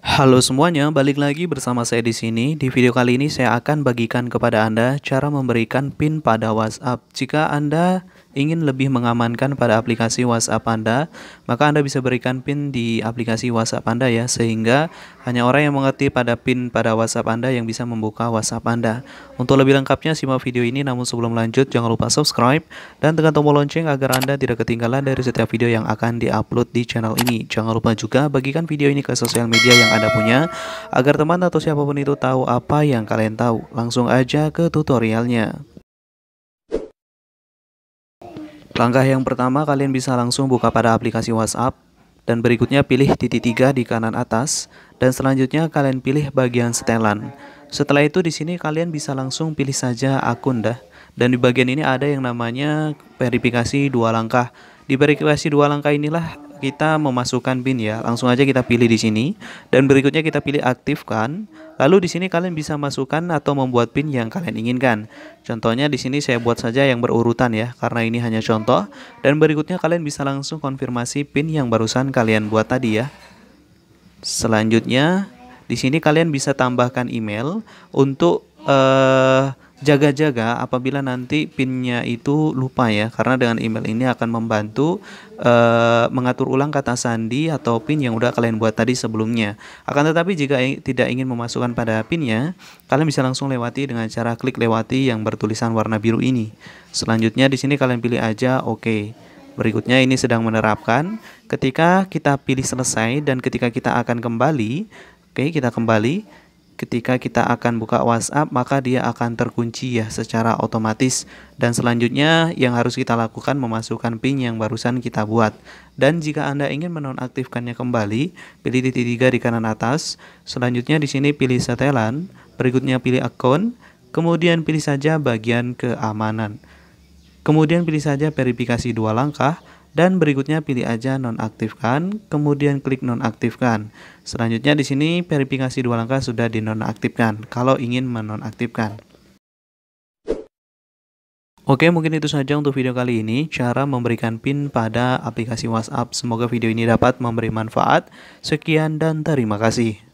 Halo semuanya, balik lagi bersama saya di sini. Di video kali ini saya akan bagikan kepada Anda cara memberikan PIN pada WhatsApp. Jika Anda ingin lebih mengamankan pada aplikasi WhatsApp Anda, maka Anda bisa berikan PIN di aplikasi WhatsApp Anda ya, sehingga hanya orang yang mengerti pada PIN pada WhatsApp Anda yang bisa membuka WhatsApp Anda. Untuk lebih lengkapnya simak video ini, namun sebelum lanjut jangan lupa subscribe dan tekan tombol lonceng agar Anda tidak ketinggalan dari setiap video yang akan diupload di channel ini. Jangan lupa juga bagikan video ini ke sosial media yang Anda punya, agar teman atau siapapun itu tahu apa yang kalian tahu. Langsung aja ke tutorialnya. Langkah yang pertama, kalian bisa langsung buka pada aplikasi WhatsApp, dan berikutnya pilih titik tiga di kanan atas, dan selanjutnya kalian pilih bagian setelan. Setelah itu di sini kalian bisa langsung pilih saja akun dah. Dan di bagian ini ada yang namanya verifikasi dua langkah. Di verifikasi dua langkah inilah kita memasukkan pin ya. Langsung aja kita pilih di sini dan berikutnya kita pilih aktifkan. Lalu di sini kalian bisa masukkan atau membuat pin yang kalian inginkan. Contohnya di sini saya buat saja yang berurutan ya karena ini hanya contoh dan berikutnya kalian bisa langsung konfirmasi pin yang barusan kalian buat tadi ya. Selanjutnya di sini kalian bisa tambahkan email untuk uh, jaga-jaga apabila nanti pinnya itu lupa ya karena dengan email ini akan membantu uh, mengatur ulang kata sandi atau pin yang udah kalian buat tadi sebelumnya akan tetapi jika tidak ingin memasukkan pada pinnya kalian bisa langsung lewati dengan cara klik lewati yang bertulisan warna biru ini selanjutnya di sini kalian pilih aja oke okay. Berikutnya ini sedang menerapkan ketika kita pilih selesai dan ketika kita akan kembali, oke okay, kita kembali ketika kita akan buka WhatsApp maka dia akan terkunci ya secara otomatis dan selanjutnya yang harus kita lakukan memasukkan pin yang barusan kita buat dan jika Anda ingin menonaktifkannya kembali pilih titik tiga di kanan atas selanjutnya di sini pilih setelan berikutnya pilih akun kemudian pilih saja bagian keamanan kemudian pilih saja verifikasi dua langkah dan berikutnya pilih aja nonaktifkan, kemudian klik nonaktifkan. Selanjutnya di sini verifikasi dua langkah sudah dinonaktifkan kalau ingin menonaktifkan. Oke, mungkin itu saja untuk video kali ini, cara memberikan PIN pada aplikasi WhatsApp. Semoga video ini dapat memberi manfaat. Sekian dan terima kasih.